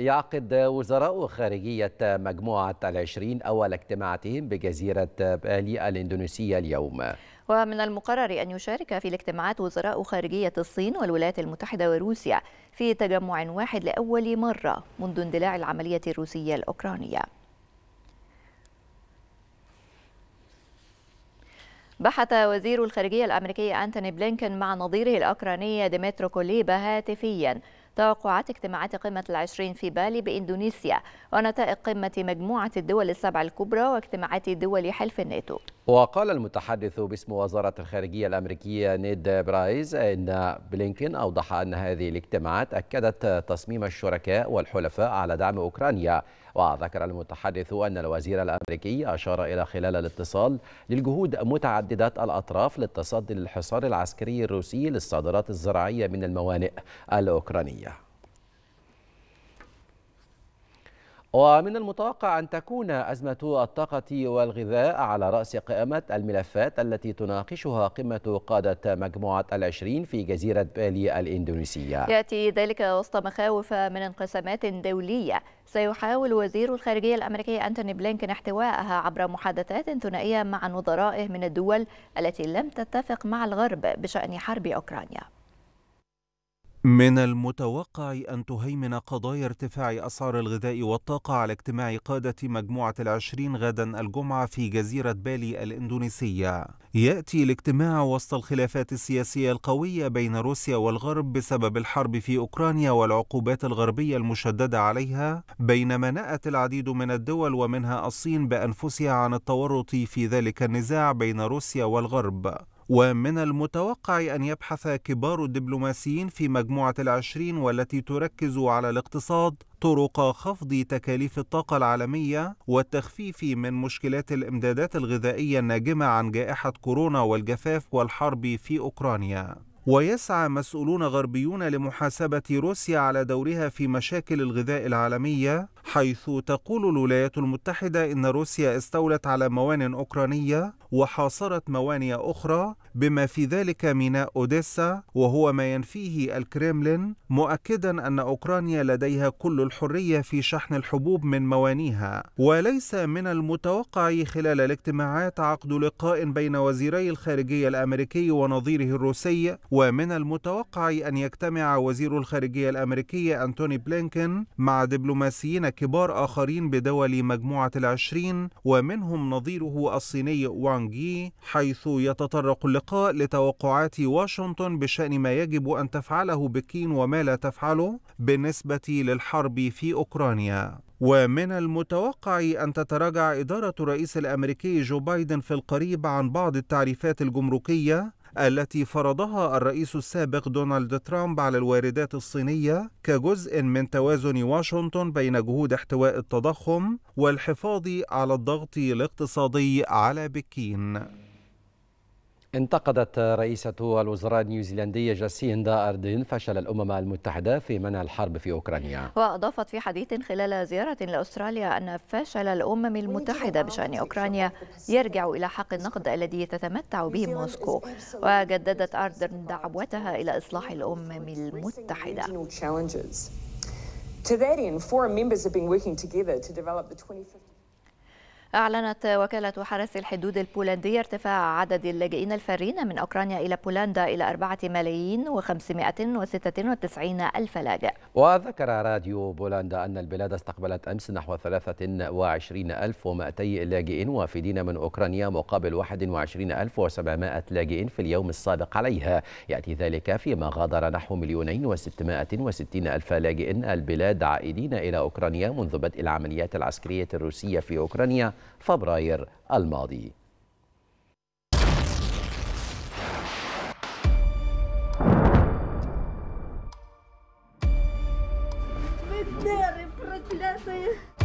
يعقد وزراء خارجية مجموعة العشرين أول اجتماعاتهم بجزيرة بالي الإندونيسية اليوم ومن المقرر أن يشارك في الاجتماعات وزراء خارجية الصين والولايات المتحدة وروسيا في تجمع واحد لأول مرة منذ اندلاع العملية الروسية الأوكرانية بحث وزير الخارجية الأمريكي أنتوني بلينكن مع نظيره الأوكراني ديمترو كوليبا هاتفياً توقعات اجتماعات قمة العشرين في بالي بإندونيسيا ونتائج قمة مجموعة الدول السبع الكبرى واجتماعات دول حلف الناتو وقال المتحدث باسم وزارة الخارجية الأمريكية نيد برايز أن بلينكين أوضح أن هذه الاجتماعات أكدت تصميم الشركاء والحلفاء على دعم أوكرانيا وذكر المتحدث أن الوزير الأمريكي أشار إلى خلال الاتصال للجهود متعددة الأطراف للتصدي للحصار العسكري الروسي للصادرات الزراعية من الموانئ الأوكرانية ومن المتوقع أن تكون أزمة الطاقة والغذاء على رأس قائمة الملفات التي تناقشها قمة قادة مجموعة العشرين في جزيرة بالي الإندونيسية يأتي ذلك وسط مخاوف من انقسامات دولية سيحاول وزير الخارجية الأمريكي أنتوني بلينكن احتوائها عبر محادثات ثنائية مع نظرائه من الدول التي لم تتفق مع الغرب بشأن حرب أوكرانيا من المتوقع أن تهيمن قضايا ارتفاع أسعار الغذاء والطاقة على اجتماع قادة مجموعة العشرين غدا الجمعة في جزيرة بالي الإندونيسية يأتي الاجتماع وسط الخلافات السياسية القوية بين روسيا والغرب بسبب الحرب في أوكرانيا والعقوبات الغربية المشددة عليها بينما نأت العديد من الدول ومنها الصين بأنفسها عن التورط في ذلك النزاع بين روسيا والغرب ومن المتوقع أن يبحث كبار الدبلوماسيين في مجموعة العشرين والتي تركز على الاقتصاد طرق خفض تكاليف الطاقة العالمية والتخفيف من مشكلات الإمدادات الغذائية الناجمة عن جائحة كورونا والجفاف والحرب في أوكرانيا ويسعى مسؤولون غربيون لمحاسبة روسيا على دورها في مشاكل الغذاء العالمية حيث تقول الولايات المتحدة إن روسيا استولت على موانئ أوكرانية وحاصرت موانئ أخرى بما في ذلك ميناء أوديسا وهو ما ينفيه الكريملين مؤكدا أن أوكرانيا لديها كل الحرية في شحن الحبوب من موانيها وليس من المتوقع خلال الاجتماعات عقد لقاء بين وزيري الخارجية الأمريكي ونظيره الروسي ومن المتوقع أن يجتمع وزير الخارجية الأمريكي أنتوني بلينكن مع دبلوماسيين كبار آخرين بدول مجموعة العشرين ومنهم نظيره الصيني وانغ يي حيث يتطرق اللقاء لتوقعات واشنطن بشأن ما يجب أن تفعله بكين وما لا تفعله بالنسبة للحرب في أوكرانيا ومن المتوقع أن تتراجع إدارة الرئيس الأمريكي جو بايدن في القريب عن بعض التعريفات الجمركية التي فرضها الرئيس السابق دونالد ترامب على الواردات الصينية كجزء من توازن واشنطن بين جهود احتواء التضخم والحفاظ على الضغط الاقتصادي على بكين انتقدت رئيسة الوزراء النيوزيلندية جاسيندا أردين فشل الأمم المتحدة في منع الحرب في أوكرانيا وأضافت في حديث خلال زيارة لأستراليا أن فشل الأمم المتحدة بشأن أوكرانيا يرجع إلى حق النقد الذي تتمتع به موسكو وجددت أردن دعوتها إلى إصلاح الأمم المتحدة To that end, members have been working together to develop the 2015 أعلنت وكالة حرس الحدود البولندية ارتفاع عدد اللاجئين الفارين من أوكرانيا إلى بولندا إلى أربعة ملايين وستة وتسعين ألف لاجئ وذكر راديو بولندا أن البلاد استقبلت أمس نحو وعشرين الف ومائتي لاجئ وافدين من أوكرانيا مقابل وعشرين الف وسبعمائة لاجئ في اليوم السابق عليها يأتي ذلك فيما غادر نحو مليونين وستمائة وستين ألف لاجئ البلاد عائدين إلى أوكرانيا منذ بدء العمليات العسكرية الروسية في أوكرانيا فبراير الماضي متضارب رجلاتي